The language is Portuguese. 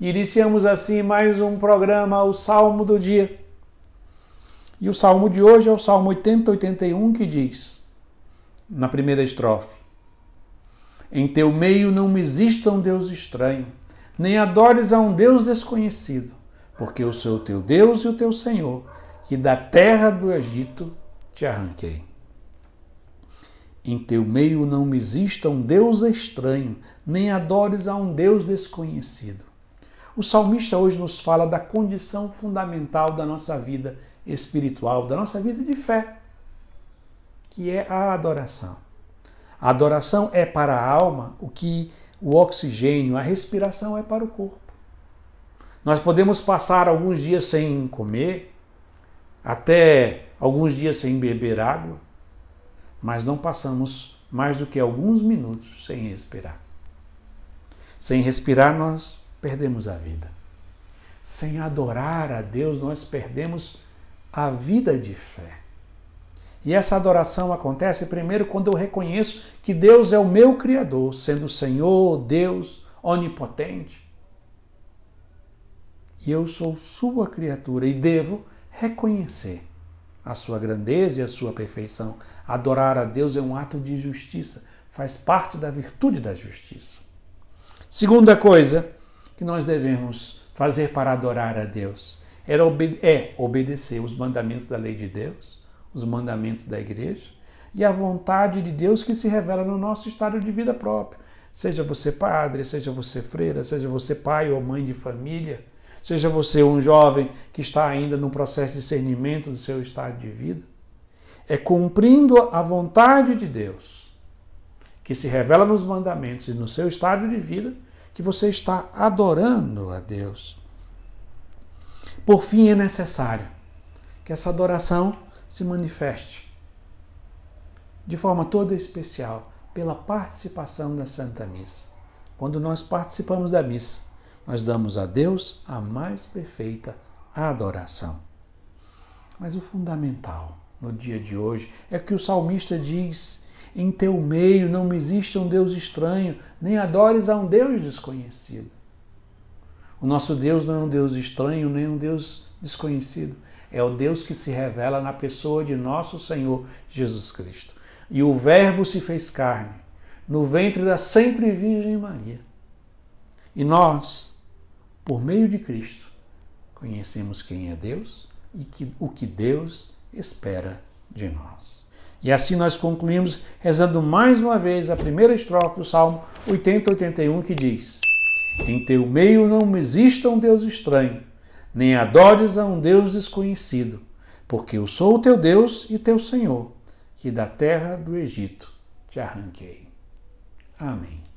Iniciamos assim mais um programa, o Salmo do Dia. E o salmo de hoje é o Salmo 8081, que diz, na primeira estrofe: Em teu meio não exista um Deus estranho, nem adores a um Deus desconhecido, porque eu sou o teu Deus e o teu Senhor, que da terra do Egito te arranquei. Em teu meio não exista um Deus estranho, nem adores a um Deus desconhecido. O salmista hoje nos fala da condição fundamental da nossa vida espiritual, da nossa vida de fé, que é a adoração. A adoração é para a alma o que o oxigênio, a respiração é para o corpo. Nós podemos passar alguns dias sem comer, até alguns dias sem beber água, mas não passamos mais do que alguns minutos sem respirar. Sem respirar, nós perdemos a vida. Sem adorar a Deus, nós perdemos a vida de fé. E essa adoração acontece primeiro quando eu reconheço que Deus é o meu Criador, sendo o Senhor, Deus onipotente. E eu sou sua criatura e devo reconhecer a sua grandeza e a sua perfeição. Adorar a Deus é um ato de justiça, faz parte da virtude da justiça. Segunda coisa, que nós devemos fazer para adorar a Deus? Era é obede é obedecer os mandamentos da lei de Deus, os mandamentos da igreja e a vontade de Deus que se revela no nosso estado de vida próprio. Seja você padre, seja você freira, seja você pai ou mãe de família, seja você um jovem que está ainda no processo de discernimento do seu estado de vida. É cumprindo a vontade de Deus, que se revela nos mandamentos e no seu estado de vida, que você está adorando a Deus. Por fim, é necessário que essa adoração se manifeste de forma toda especial pela participação da Santa Missa. Quando nós participamos da missa, nós damos a Deus a mais perfeita adoração. Mas o fundamental no dia de hoje é que o salmista diz em teu meio não existe um Deus estranho, nem adores a um Deus desconhecido. O nosso Deus não é um Deus estranho, nem um Deus desconhecido. É o Deus que se revela na pessoa de nosso Senhor Jesus Cristo. E o Verbo se fez carne, no ventre da sempre Virgem Maria. E nós, por meio de Cristo, conhecemos quem é Deus e que, o que Deus espera de nós. E assim nós concluímos rezando mais uma vez a primeira estrofe do Salmo 80-81 que diz: Em teu meio não exista um Deus estranho, nem adores a um Deus desconhecido, porque eu sou o teu Deus e teu Senhor, que da terra do Egito te arranquei. Amém.